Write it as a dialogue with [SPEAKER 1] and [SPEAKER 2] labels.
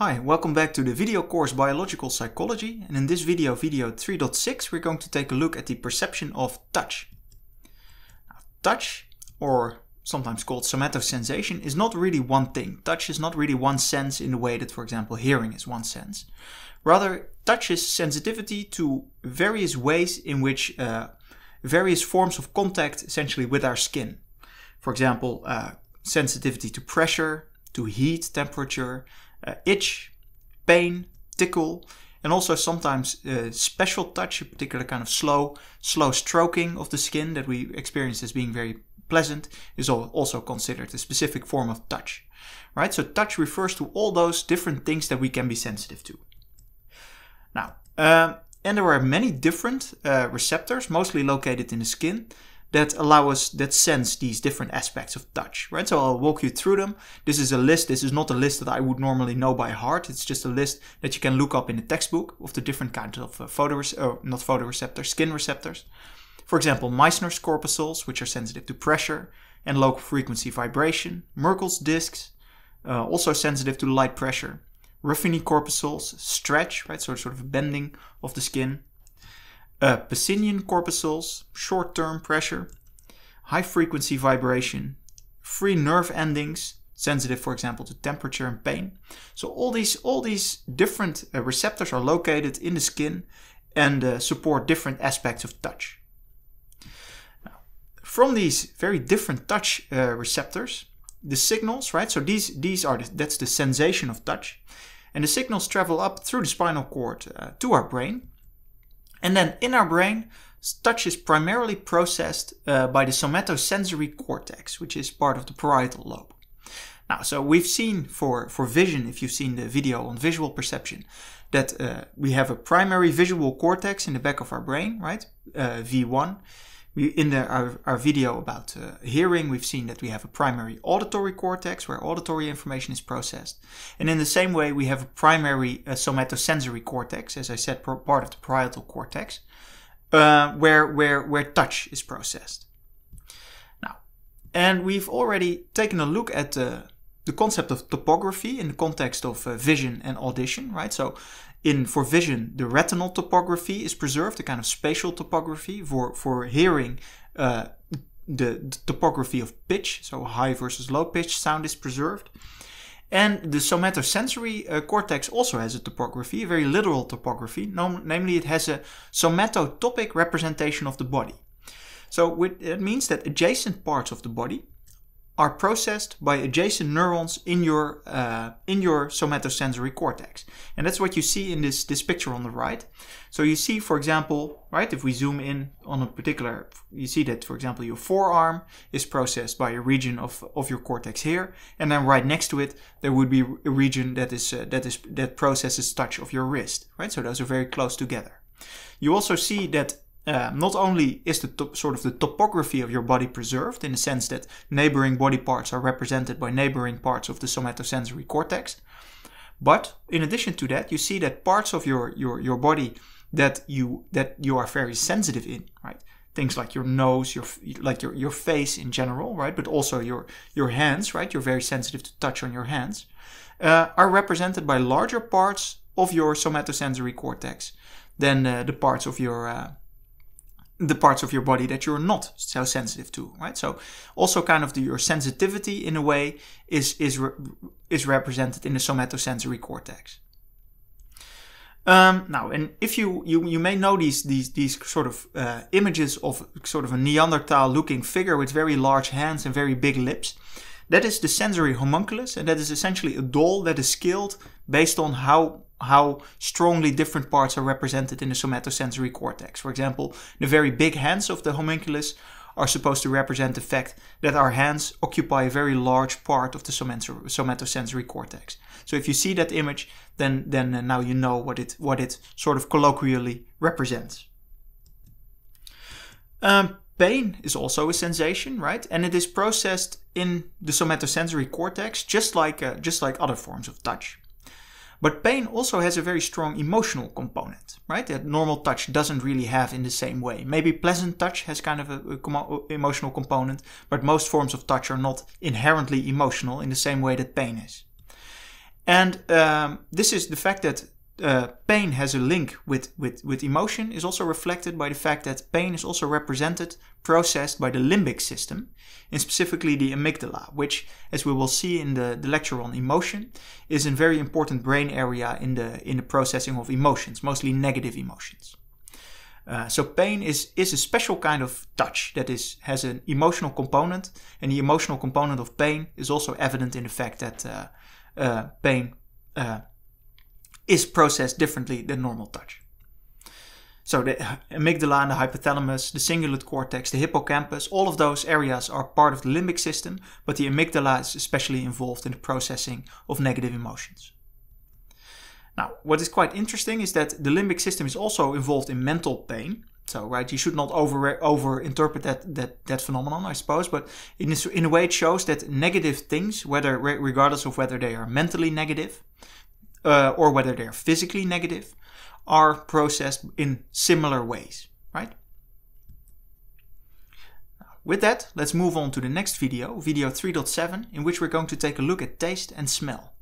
[SPEAKER 1] Hi, welcome back to the video course Biological Psychology and in this video, video 3.6, we're going to take a look at the perception of touch. Now, touch, or sometimes called somatosensation, is not really one thing. Touch is not really one sense in the way that, for example, hearing is one sense. Rather, touch is sensitivity to various ways in which uh, various forms of contact essentially with our skin. For example, uh, sensitivity to pressure, to heat, temperature, uh, itch, pain, tickle, and also sometimes uh, special touch, a particular kind of slow, slow stroking of the skin that we experience as being very pleasant, is also considered a specific form of touch. Right? So touch refers to all those different things that we can be sensitive to. Now, um, and there are many different uh, receptors, mostly located in the skin, that allow us that sense these different aspects of touch right so i'll walk you through them this is a list this is not a list that i would normally know by heart it's just a list that you can look up in the textbook of the different kinds of uh, photorec- or uh, not photoreceptors skin receptors for example meissner's corpuscles which are sensitive to pressure and low frequency vibration merkel's disks uh, also sensitive to light pressure ruffini corpuscles stretch right so sort of bending of the skin uh, Pacinian corpuscles, short term pressure, high frequency vibration, free nerve endings, sensitive for example to temperature and pain. So all these, all these different uh, receptors are located in the skin and uh, support different aspects of touch. Now, from these very different touch uh, receptors, the signals, right? So these, these are, the, that's the sensation of touch. And the signals travel up through the spinal cord uh, to our brain and then in our brain, touch is primarily processed uh, by the somatosensory cortex, which is part of the parietal lobe. Now, so we've seen for, for vision, if you've seen the video on visual perception, that uh, we have a primary visual cortex in the back of our brain, right? Uh, V1 we in the, our, our video about uh, hearing, we've seen that we have a primary auditory cortex where auditory information is processed. And in the same way, we have a primary uh, somatosensory cortex, as I said, part of the parietal cortex, uh, where, where, where touch is processed. Now, and we've already taken a look at the uh, the concept of topography in the context of uh, vision and audition, right? So in for vision, the retinal topography is preserved, a kind of spatial topography. For for hearing, uh, the, the, topography of pitch, so high versus low pitch sound is preserved. And the somatosensory uh, cortex also has a topography, a very literal topography. namely, it has a somatotopic representation of the body. So it means that adjacent parts of the body, are processed by adjacent neurons in your, uh, in your somatosensory cortex. And that's what you see in this, this picture on the right. So you see, for example, right, if we zoom in on a particular, you see that, for example, your forearm is processed by a region of, of your cortex here. And then right next to it, there would be a region that is, uh, that is, that processes touch of your wrist, right? So those are very close together. You also see that uh, not only is the top, sort of the topography of your body preserved in the sense that neighboring body parts are represented by neighboring parts of the somatosensory cortex, but in addition to that, you see that parts of your your your body that you that you are very sensitive in, right? Things like your nose, your like your your face in general, right? But also your your hands, right? You're very sensitive to touch on your hands, uh, are represented by larger parts of your somatosensory cortex than uh, the parts of your uh, the parts of your body that you're not so sensitive to, right? So also kind of the, your sensitivity in a way is is re is represented in the somatosensory cortex. Um, now, and if you, you you may know these these these sort of uh, images of sort of a Neanderthal-looking figure with very large hands and very big lips, that is the sensory homunculus, and that is essentially a doll that is skilled based on how how strongly different parts are represented in the somatosensory cortex. For example, the very big hands of the homunculus are supposed to represent the fact that our hands occupy a very large part of the somatosensory cortex. So if you see that image, then then uh, now you know what it what it sort of colloquially represents. Um, pain is also a sensation, right? And it is processed in the somatosensory cortex, just like uh, just like other forms of touch. But pain also has a very strong emotional component, right? That normal touch doesn't really have in the same way. Maybe pleasant touch has kind of a, uh, emotional component, but most forms of touch are not inherently emotional in the same way that pain is. And um, this is the fact that uh, pain has a link with, with, with emotion is also reflected by the fact that pain is also represented, processed by the limbic system, and specifically the amygdala, which, as we will see in the, the lecture on emotion, is a very important brain area in the, in the processing of emotions, mostly negative emotions. Uh, so pain is, is a special kind of touch that is has an emotional component, and the emotional component of pain is also evident in the fact that uh, uh pain uh, is processed differently than normal touch. So the amygdala and the hypothalamus, the cingulate cortex, the hippocampus, all of those areas are part of the limbic system, but the amygdala is especially involved in the processing of negative emotions. Now, what is quite interesting is that the limbic system is also involved in mental pain. So, right, you should not over overinterpret that that that phenomenon, I suppose. But in a, in a way, it shows that negative things, whether regardless of whether they are mentally negative, uh, or whether they're physically negative, are processed in similar ways, right? With that, let's move on to the next video, video 3.7, in which we're going to take a look at taste and smell.